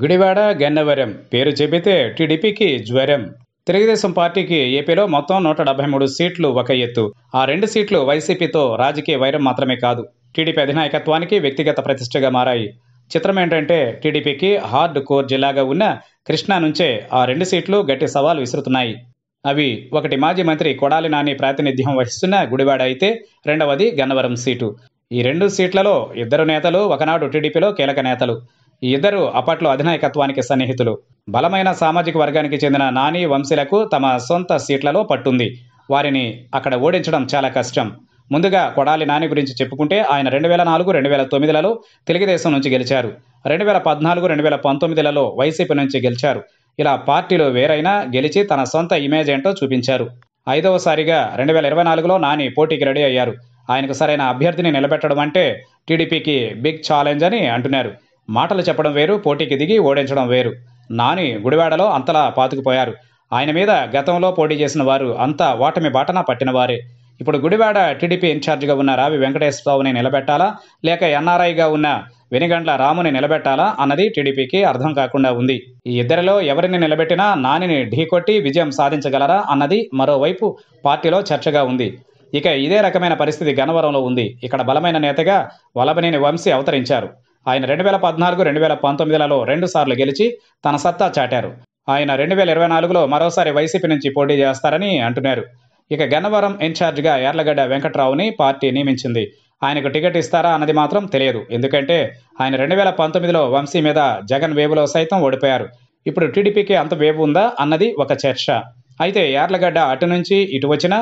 గుడివాడ గన్నవరం పేరు చెబితే టీడీపీకి జ్వరం తెలుగుదేశం పార్టీకి ఏపీలో మొత్తం నూట డెబ్బై మూడు సీట్లు ఒక ఎత్తు ఆ రెండు సీట్లు వైసీపీతో రాజకీయ వైరం మాత్రమే కాదు టీడీపీ అధినాయకత్వానికి వ్యక్తిగత ప్రతిష్టగా మారాయి చిత్రం ఏంటంటే టీడీపీకి హార్డ్ కోర్ జిల్లాగా ఉన్న కృష్ణా నుంచే ఆ రెండు సీట్లు గట్టి సవాల్ విసురుతున్నాయి అవి ఒకటి మాజీ మంత్రి కొడాలి నాని ప్రాతినిధ్యం వహిస్తున్న గుడివాడ అయితే రెండవది గన్నవరం సీటు ఈ రెండు సీట్లలో ఇద్దరు నేతలు ఒకనాడు టీడీపీలో కీలక నేతలు ఇద్దరు అప్పట్లో అధినాయకత్వానికి సన్నిహితులు బలమైన సామాజిక వర్గానికి చెందిన నాని వంశీలకు తమ సొంత సీట్లలో పట్టుంది వారిని అక్కడ ఓడించడం చాలా కష్టం ముందుగా కొడాలి నాని గురించి చెప్పుకుంటే ఆయన రెండు వేల నాలుగు రెండు వేల తొమ్మిదిలలో తెలుగుదేశం నుంచి గెలిచారు రెండు వేల పద్నాలుగు రెండు వేల పంతొమ్మిదిలలో వైసీపీ నుంచి గెలిచారు ఇలా పార్టీలో వేరైనా గెలిచి తన సొంత ఇమేజ్ ఏంటో చూపించారు ఐదవసారిగా రెండు వేల ఇరవై నాలుగులో నాని పోటీకి రెడీ అయ్యారు ఆయనకు సరైన అభ్యర్థిని నిలబెట్టడం అంటే టీడీపీకి బిగ్ ఛాలెంజ్ అని అంటున్నారు మాటలు చెప్పడం వేరు పోటీకి దిగి ఓడించడం వేరు నాని గుడివాడలో అంతలా పాతుకుపోయారు ఆయన మీద గతంలో పోటీ చేసిన వారు అంతా ఓటమి బాటన పట్టినవారే ఇప్పుడు గుడివాడ టీడీపీ ఇన్ఛార్జిగా ఉన్న రావి వెంకటేశ్వరరావుని నిలబెట్టాలా లేక ఎన్ఆర్ఐగా ఉన్న వెనిగండ్ల రాముని నిలబెట్టాలా అన్నది టీడీపీకి అర్థం కాకుండా ఉంది ఈ ఇద్దరిలో ఎవరిని నిలబెట్టినా నానిని ఢీకొట్టి విజయం సాధించగలరా అన్నది మరోవైపు పార్టీలో చర్చగా ఉంది ఇక ఇదే రకమైన పరిస్థితి గనవరంలో ఉంది ఇక్కడ బలమైన నేతగా వలబనేని వంశీ అవతరించారు ఆయన రెండు వేల పద్నాలుగు రెండు వేల పంతొమ్మిదిలలో రెండుసార్లు గెలిచి తన సత్తా చాటారు ఆయన రెండు వేల ఇరవై నాలుగులో మరోసారి వైసీపీ నుంచి పోటీ చేస్తారని అంటున్నారు ఇక గన్నవరం ఇన్ఛార్జిగా యార్లగడ్డ వెంకట్రావుని పార్టీ నియమించింది ఆయనకు టికెట్ ఇస్తారా అన్నది మాత్రం తెలియదు ఎందుకంటే ఆయన రెండు వేల పంతొమ్మిదిలో వంశీ మీద జగన్ వేవులో సైతం ఓడిపోయారు ఇప్పుడు టీడీపీకి అంత వేవు ఉందా అన్నది ఒక చర్చ అయితే యార్లగడ్డ అటు నుంచి ఇటు వచ్చినా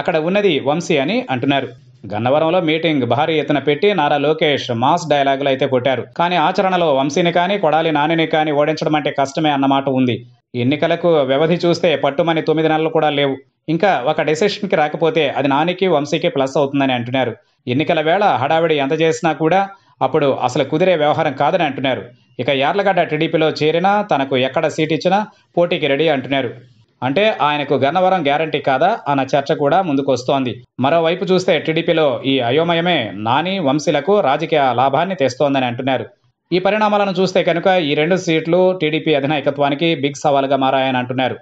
అక్కడ ఉన్నది వంశీ అని అంటున్నారు గన్నవరంలో మీటింగ్ భారీ ఎత్తున పెట్టి నారా లోకేష్ మాస్ డైలాగులు అయితే కొట్టారు కానీ ఆచరణలో వంశీని కానీ కొడాలి నానిని కానీ ఓడించడం అంటే కష్టమే అన్నమాట ఉంది ఎన్నికలకు వ్యవధి చూస్తే పట్టుమని తొమ్మిది నెలలు కూడా లేవు ఇంకా ఒక డెసిషన్కి రాకపోతే అది నానికి వంశీకి ప్లస్ అవుతుందని అంటున్నారు ఎన్నికల వేళ హడావిడి ఎంత చేసినా కూడా అప్పుడు అసలు కుదిరే వ్యవహారం కాదని అంటున్నారు ఇక యార్లగడ్డ టీడీపీలో చేరినా తనకు ఎక్కడ సీట్ ఇచ్చినా పోటీకి రెడీ అంటున్నారు అంటే ఆయనకు గన్నవరం గ్యారంటీ కాదా అన్న చర్చ కూడా ముందుకొస్తోంది మరోవైపు చూస్తే టీడీపీలో ఈ అయోమయమే నాని వంశీలకు రాజకీయ లాభాన్ని తెస్తోందని అంటున్నారు ఈ పరిణామాలను చూస్తే కనుక ఈ రెండు సీట్లు టీడీపీ అధినాయకత్వానికి బిగ్ సవాల్గా మారాయని అంటున్నారు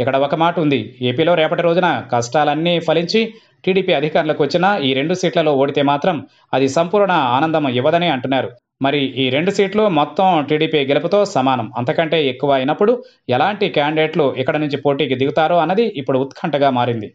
ఇక్కడ ఒక మాట ఉంది ఏపీలో రేపటి రోజున కష్టాలన్నీ ఫలించి టీడీపీ అధికారులకు వచ్చినా ఈ రెండు సీట్లలో ఓడితే మాత్రం అది సంపూర్ణ ఆనందం ఇవ్వదని అంటున్నారు మరి ఈ రెండు సీట్లు మొత్తం టీడీపీ గెలుపుతో సమానం అంతకంటే ఎక్కువ అయినప్పుడు ఎలాంటి క్యాండిడేట్లు ఇక్కడ నుంచి పోటీకి దిగుతారో అన్నది ఇప్పుడు ఉత్కంఠగా మారింది